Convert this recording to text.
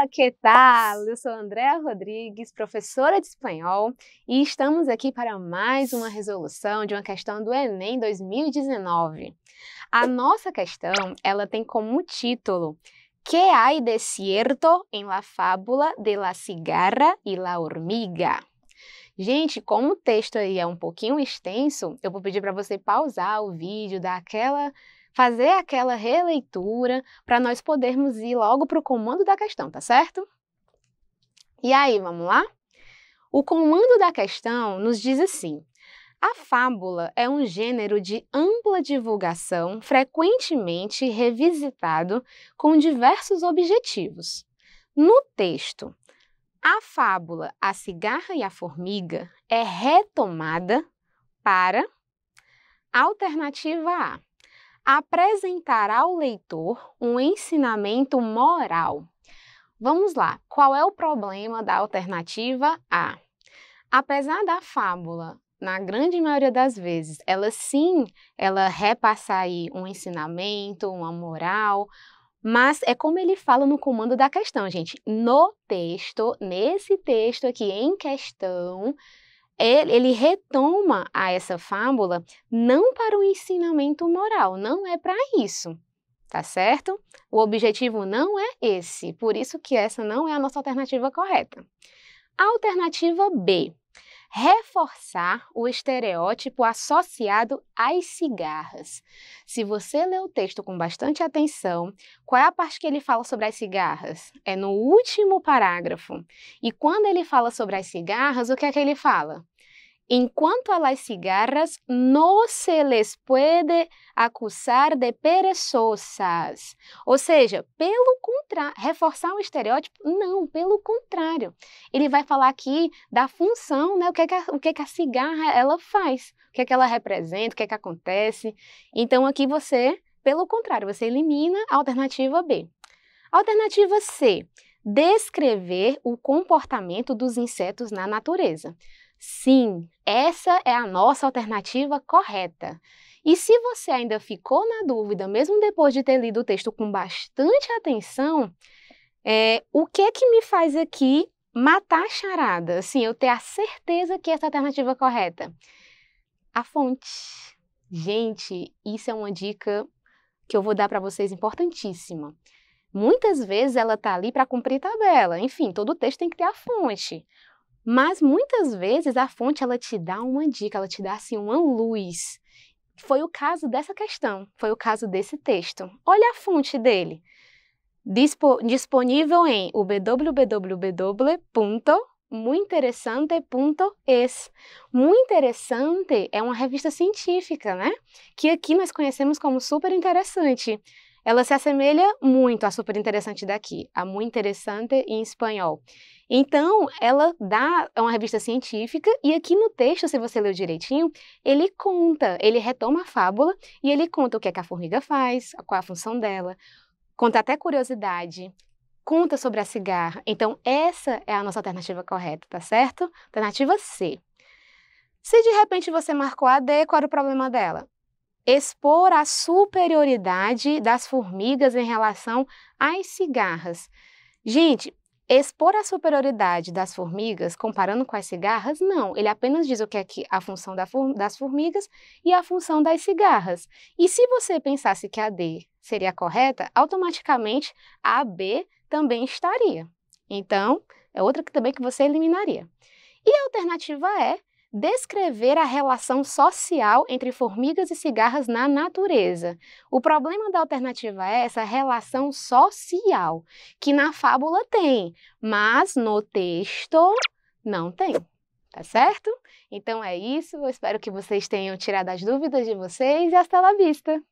Olá, que tal? Eu sou Andréa Rodrigues, professora de espanhol, e estamos aqui para mais uma resolução de uma questão do Enem 2019. A nossa questão, ela tem como título Que hay de cierto en la fábula de la cigarra y la hormiga? Gente, como o texto aí é um pouquinho extenso, eu vou pedir para você pausar o vídeo, daquela aquela fazer aquela releitura para nós podermos ir logo para o comando da questão, tá certo? E aí, vamos lá? O comando da questão nos diz assim: a fábula é um gênero de ampla divulgação, frequentemente revisitado com diversos objetivos. No texto, a fábula A Cigarra e a Formiga é retomada para alternativa A apresentar ao leitor um ensinamento moral. Vamos lá, qual é o problema da alternativa A? Apesar da fábula, na grande maioria das vezes, ela sim, ela repassa aí um ensinamento, uma moral, mas é como ele fala no comando da questão, gente. No texto, nesse texto aqui em questão, ele, ele retoma a essa fábula não para o ensinamento moral, não é para isso, tá certo? O objetivo não é esse, por isso que essa não é a nossa alternativa correta. Alternativa B, reforçar o estereótipo associado às cigarras. Se você ler o texto com bastante atenção, qual é a parte que ele fala sobre as cigarras? É no último parágrafo. E quando ele fala sobre as cigarras, o que é que ele fala? En cuanto a las cigarras, no se les puede acusar de perezosas. Ou seja, pelo contrário, reforçar um estereótipo? Não, pelo contrário. Ele vai falar aqui da função, né? O é que, a, o que, é que a cigarra ela faz, o que, é que ela representa, o que, é que acontece. Então aqui você, pelo contrário, você elimina a alternativa B. Alternativa C, descrever o comportamento dos insetos na natureza. Sim, essa é a nossa alternativa correta. E se você ainda ficou na dúvida, mesmo depois de ter lido o texto com bastante atenção, é, o que é que me faz aqui matar a charada? Assim, eu ter a certeza que essa é alternativa é correta. A fonte. Gente, isso é uma dica que eu vou dar para vocês importantíssima. Muitas vezes ela está ali para cumprir tabela. Enfim, todo texto tem que ter a fonte. Mas muitas vezes a fonte ela te dá uma dica, ela te dá assim uma luz. Foi o caso dessa questão, foi o caso desse texto. Olha a fonte dele. Dispo, disponível em www.muinteressante.es. Muito interessante é uma revista científica, né? Que aqui nós conhecemos como super interessante ela se assemelha muito à super interessante daqui, a muito interessante em espanhol. Então, ela dá é uma revista científica e aqui no texto, se você ler direitinho, ele conta, ele retoma a fábula e ele conta o que, é que a formiga faz, qual é a função dela, conta até curiosidade, conta sobre a cigarra. Então, essa é a nossa alternativa correta, tá certo? Alternativa C. Se de repente você marcou a D, qual era o problema dela? expor a superioridade das formigas em relação às cigarras. Gente, expor a superioridade das formigas comparando com as cigarras, não. Ele apenas diz o que é a função das formigas e a função das cigarras. E se você pensasse que a D seria correta, automaticamente a B também estaria. Então, é outra que também que você eliminaria. E a alternativa é descrever a relação social entre formigas e cigarras na natureza. O problema da alternativa é essa relação social, que na fábula tem, mas no texto não tem. Tá certo? Então é isso. Eu espero que vocês tenham tirado as dúvidas de vocês e até lá vista!